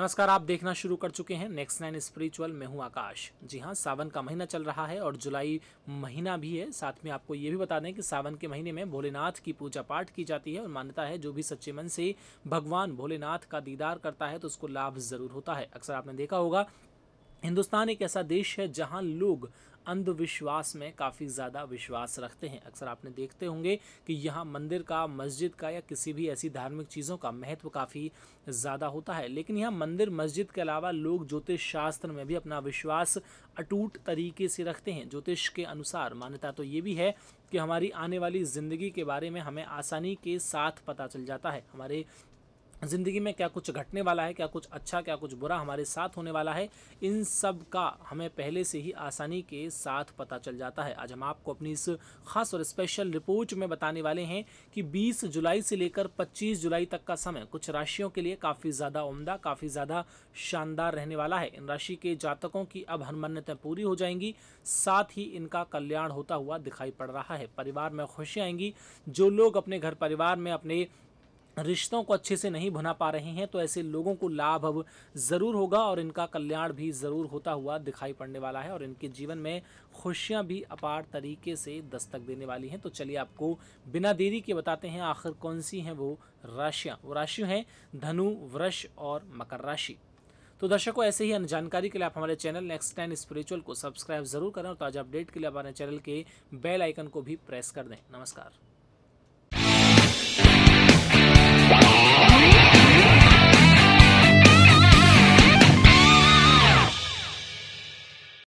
नमस्कार आप देखना शुरू कर चुके हैं नेक्स्ट नाइन स्पिरिचुअल मैं हूं आकाश जी हां सावन का महीना चल रहा है और जुलाई महीना भी है साथ में आपको ये भी बता दें कि सावन के महीने में भोलेनाथ की पूजा पाठ की जाती है और मान्यता है जो भी सच्चे मन से भगवान भोलेनाथ का दीदार करता है तो उसको लाभ ज़रूर होता है अक्सर आपने देखा होगा हिंदुस्तान एक ऐसा देश है जहां लोग अंधविश्वास में काफ़ी ज़्यादा विश्वास रखते हैं अक्सर आपने देखते होंगे कि यहाँ मंदिर का मस्जिद का या किसी भी ऐसी धार्मिक चीज़ों का महत्व काफ़ी ज़्यादा होता है लेकिन यहाँ मंदिर मस्जिद के अलावा लोग ज्योतिष शास्त्र में भी अपना विश्वास अटूट तरीके से रखते हैं ज्योतिष के अनुसार मान्यता तो ये भी है कि हमारी आने वाली ज़िंदगी के बारे में हमें आसानी के साथ पता चल जाता है हमारे ज़िंदगी में क्या कुछ घटने वाला है क्या कुछ अच्छा क्या कुछ बुरा हमारे साथ होने वाला है इन सब का हमें पहले से ही आसानी के साथ पता चल जाता है आज हम आपको अपनी इस खास और स्पेशल रिपोर्ट में बताने वाले हैं कि 20 जुलाई से लेकर 25 जुलाई तक का समय कुछ राशियों के लिए काफ़ी ज़्यादा उमदा काफ़ी ज़्यादा शानदार रहने वाला है इन राशि के जातकों की अब हर मन्नतें पूरी हो जाएंगी साथ ही इनका कल्याण होता हुआ दिखाई पड़ रहा है परिवार में खुशी आएंगी जो लोग अपने घर परिवार में अपने रिश्तों को अच्छे से नहीं भुना पा रहे हैं तो ऐसे लोगों को लाभ अब ज़रूर होगा और इनका कल्याण भी ज़रूर होता हुआ दिखाई पड़ने वाला है और इनके जीवन में खुशियाँ भी अपार तरीके से दस्तक देने वाली हैं तो चलिए आपको बिना देरी के बताते हैं आखिर कौन सी हैं वो राशियाँ वो राशि हैं धनु वृष और मकर राशि तो दर्शकों ऐसे ही अन्य जानकारी के लिए आप हमारे चैनल नेक्स्ट टाइम स्पिरिचुअल को सब्सक्राइब जरूर करें और ताज़ा अपडेट के लिए हमारे चैनल के बेल आइकन को भी प्रेस कर दें नमस्कार